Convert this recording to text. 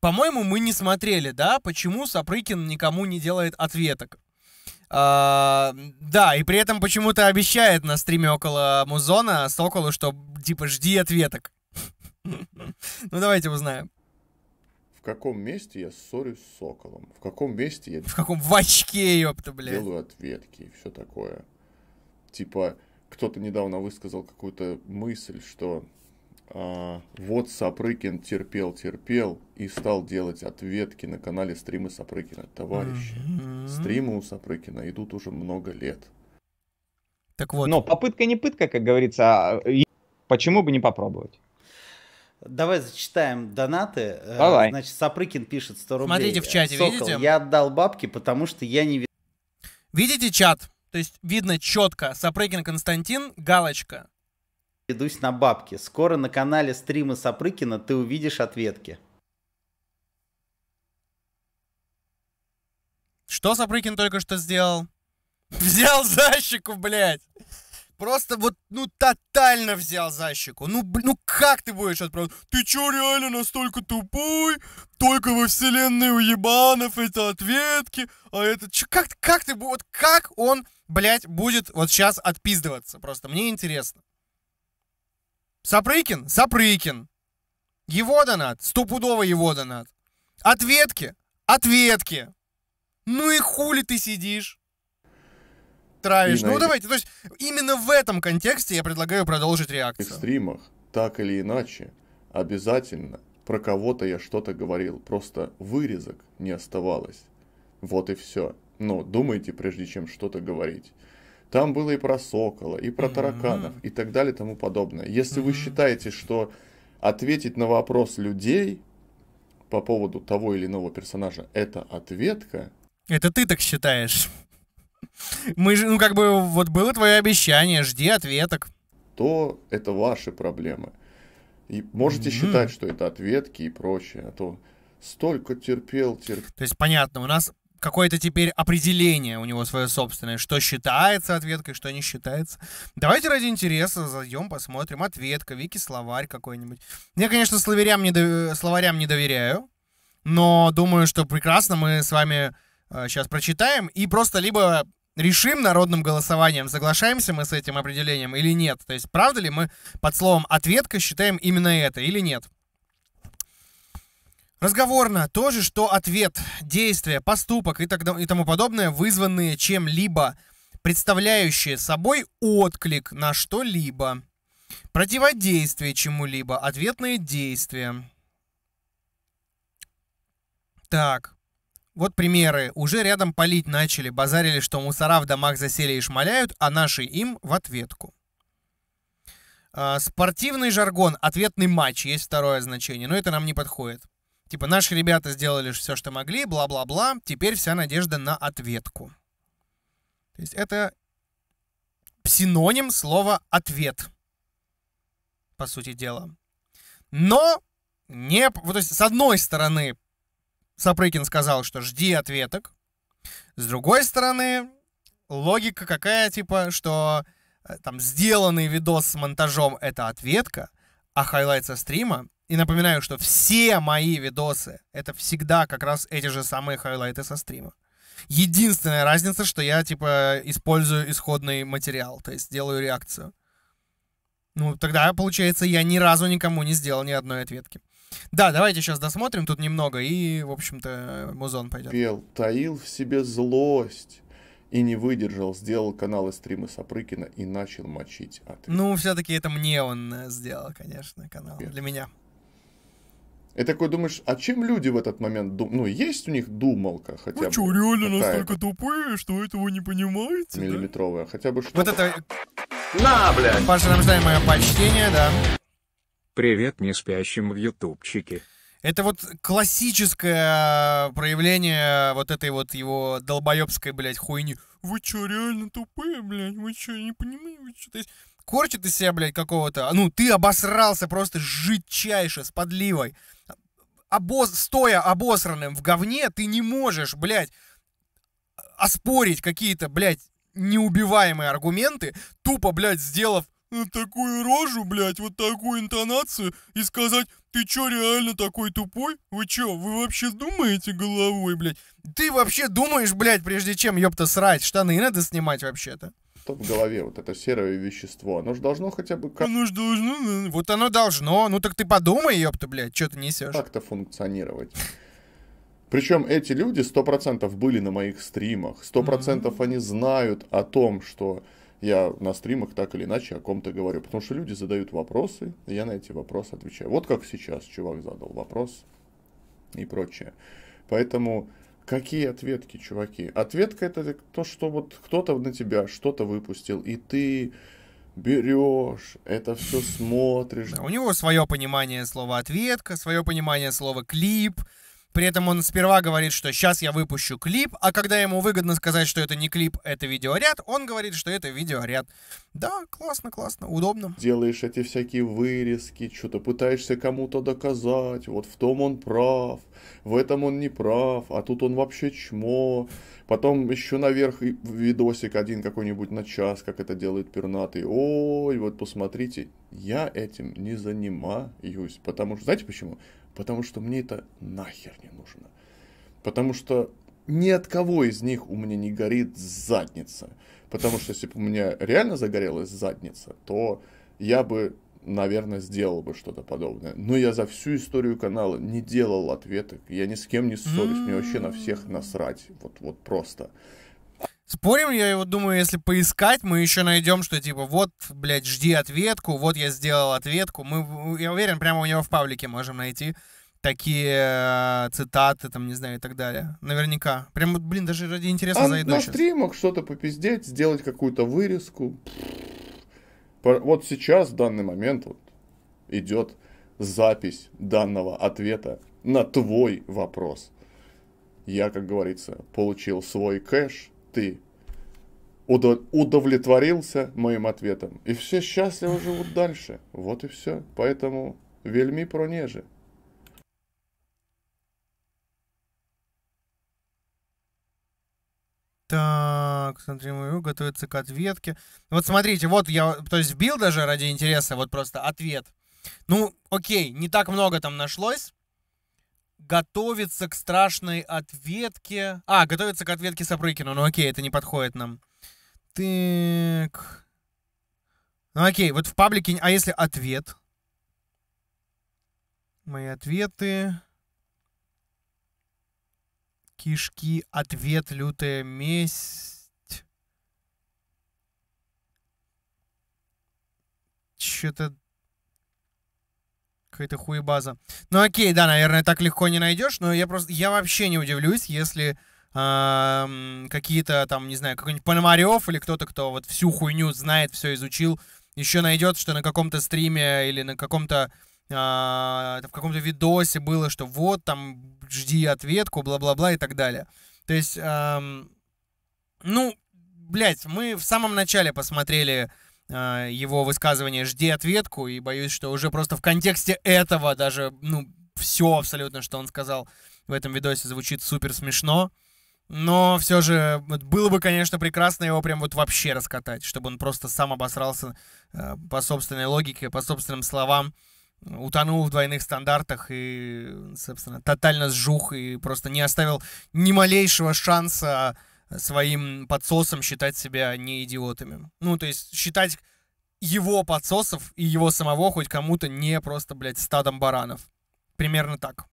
По-моему, мы не смотрели, да, почему Сапрыкин никому не делает ответок. А, да, и при этом почему-то обещает на стриме около Музона Соколу, что типа жди ответок. Ну давайте узнаем. В каком месте я ссорюсь с Соколом? В каком месте я... В каком в очке, ёпта, блядь. Делаю ответки и все такое. Типа, кто-то недавно высказал какую-то мысль, что а, вот Сапрыкин терпел, терпел и стал делать ответки на канале стримы Сапрыкина. Товарищи, mm-hmm. стримы у Сапрыкина идут уже много лет. Так вот. Но попытка не пытка, как говорится. А, почему бы не попробовать? Давай зачитаем донаты. Э, Давай. Значит, Сапрыкин пишет 100 рублей. Смотрите в чате, Сокол, видите? Я отдал бабки, потому что я не... Видите чат? То есть видно четко. Сапрыкин Константин, галочка ведусь на бабки. Скоро на канале стримы Сапрыкина ты увидишь ответки. Что Сапрыкин только что сделал? Взял защику, блядь! Просто вот, ну, тотально взял защику. Ну, блин, ну как ты будешь отправлять? Ты чё, реально настолько тупой? Только во вселенной у ебанов это ответки. А это... Чё, как, как ты... Вот как он, блядь, будет вот сейчас отпиздываться? Просто мне интересно. Сапрыкин? Сапрыкин. Его донат? Стопудово его донат. Ответки? Ответки. Ну и хули ты сидишь? Травишь. И ну на... давайте, то есть именно в этом контексте я предлагаю продолжить реакцию. В стримах, так или иначе, обязательно про кого-то я что-то говорил. Просто вырезок не оставалось. Вот и все. Но ну, думайте, прежде чем что-то говорить. Там было и про сокола, и про тараканов, и так далее, и тому подобное. Если вы считаете, что ответить на вопрос людей по поводу того или иного персонажа – это ответка… Это ты так считаешь. Мы же, ну как бы, вот было твое обещание, жди ответок. То это ваши проблемы. И можете mm-hmm. считать, что это ответки и прочее, а то столько терпел, терпел. То есть понятно, у нас какое-то теперь определение у него свое собственное, что считается ответкой, что не считается. Давайте ради интереса зайдем, посмотрим. Ответка, Вики, словарь какой-нибудь. Я, конечно, словарям не, дов... Э, словарям не доверяю, но думаю, что прекрасно мы с вами э, сейчас прочитаем и просто либо решим народным голосованием, соглашаемся мы с этим определением или нет. То есть, правда ли мы под словом «ответка» считаем именно это или нет. Разговорно то же, что ответ, действие, поступок и, так, и тому подобное, вызванные чем-либо, представляющие собой отклик на что-либо. Противодействие чему-либо, ответные действия. Так, вот примеры. Уже рядом палить начали, базарили, что мусора в домах засели и шмаляют, а наши им в ответку. А, спортивный жаргон, ответный матч, есть второе значение, но это нам не подходит. Типа, наши ребята сделали все, что могли, бла-бла-бла, теперь вся надежда на ответку. То есть это синоним слова «ответ», по сути дела. Но не... Вот, то есть, с одной стороны, Сапрыкин сказал, что жди ответок. С другой стороны, логика какая, типа, что э, там сделанный видос с монтажом — это ответка, а хайлайт со стрима и напоминаю, что все мои видосы — это всегда как раз эти же самые хайлайты со стрима. Единственная разница, что я, типа, использую исходный материал, то есть делаю реакцию. Ну, тогда, получается, я ни разу никому не сделал ни одной ответки. Да, давайте сейчас досмотрим тут немного, и, в общем-то, музон пойдет. Пел, таил в себе злость и не выдержал, сделал каналы стримы Сапрыкина и начал мочить ответ. Ну, все-таки это мне он э, сделал, конечно, канал. Пел. Для меня. И такой думаешь, а чем люди в этот момент думают? Ну, есть у них думалка хотя Вы ну бы. Вы что, реально настолько тупые, что этого не понимаете? Миллиметровая, да? хотя бы что Вот это... На, блядь! Паша, нам ждай мое почтение, да. Привет не спящим в ютубчике. Это вот классическое проявление вот этой вот его долбоебской, блядь, хуйни. Вы чё, реально тупые, блядь? Вы чё, не понимаете? Вы чё, то есть корчит из себя, блядь, какого-то... А, ну, ты обосрался просто жидчайше, с подливой обоз... стоя обосранным в говне, ты не можешь, блядь, оспорить какие-то, блядь, неубиваемые аргументы, тупо, блядь, сделав э, такую рожу, блядь, вот такую интонацию и сказать, ты чё, реально такой тупой? Вы чё, вы вообще думаете головой, блядь? Ты вообще думаешь, блядь, прежде чем, ёпта, срать? Штаны надо снимать вообще-то что в голове, вот это серое вещество? Оно же должно хотя бы... Оно же должно... Вот оно должно. Ну так ты подумай, ёпта, блядь, что ты несешь? Как-то функционировать. Причем эти люди 100% были на моих стримах, 100% mm-hmm. они знают о том, что я на стримах так или иначе о ком-то говорю. Потому что люди задают вопросы, и я на эти вопросы отвечаю. Вот как сейчас чувак задал вопрос и прочее. Поэтому Какие ответки, чуваки? Ответка это то, что вот кто-то на тебя что-то выпустил, и ты берешь, это все смотришь. Да, у него свое понимание слова ответка, свое понимание слова клип, при этом он сперва говорит, что сейчас я выпущу клип, а когда ему выгодно сказать, что это не клип, это видеоряд, он говорит, что это видеоряд. Да, классно, классно, удобно. Делаешь эти всякие вырезки, что-то пытаешься кому-то доказать, вот в том он прав, в этом он не прав, а тут он вообще чмо. Потом еще наверх видосик один какой-нибудь на час, как это делает пернатый. Ой, вот посмотрите, я этим не занимаюсь, потому что, знаете почему? потому что мне это нахер не нужно. Потому что ни от кого из них у меня не горит задница. Потому что если бы у меня реально загорелась задница, то я бы, наверное, сделал бы что-то подобное. Но я за всю историю канала не делал ответок. Я ни с кем не ссорюсь. Мне вообще на всех насрать. Вот, вот просто. Спорим, я его думаю, если поискать, мы еще найдем, что типа вот, блядь, жди ответку, вот я сделал ответку. Мы, я уверен, прямо у него в паблике можем найти такие э, цитаты, там, не знаю, и так далее. Наверняка. Прям, блин, даже ради интереса а зайду на сейчас. стримах что-то попиздеть, сделать какую-то вырезку. Вот сейчас, в данный момент, вот, идет запись данного ответа на твой вопрос. Я, как говорится, получил свой кэш – ты удовлетворился моим ответом. И все счастливо живут дальше. Вот и все. Поэтому вельми пронеже. Так, смотри, мою готовится к ответке. Вот смотрите, вот я, то есть вбил даже ради интереса, вот просто ответ. Ну, окей, не так много там нашлось, готовится к страшной ответке. А, готовится к ответке Сапрыкину. Ну окей, это не подходит нам. Так. Ну окей, вот в паблике... А если ответ? Мои ответы... Кишки, ответ, лютая месть. Что-то Какая-то хуебаза. Ну окей, да, наверное, так легко не найдешь, но я просто, я вообще не удивлюсь, если какие-то там, не знаю, какой-нибудь Пономарев или кто-то, кто вот всю хуйню знает, все изучил, еще найдет, что на каком-то стриме или на каком-то а, в каком-то видосе было, что вот там жди ответку, бла-бла-бла и так далее. То есть, эм, ну, блядь, мы в самом начале посмотрели а, его высказывание «жди ответку», и боюсь, что уже просто в контексте этого даже, ну, все абсолютно, что он сказал в этом видосе, звучит супер смешно. Но все же вот было бы, конечно, прекрасно его прям вот вообще раскатать, чтобы он просто сам обосрался э, по собственной логике, по собственным словам, утонул в двойных стандартах и, собственно, тотально сжух и просто не оставил ни малейшего шанса своим подсосом считать себя не идиотами. Ну, то есть считать его подсосов и его самого хоть кому-то не просто, блядь, стадом баранов. Примерно так.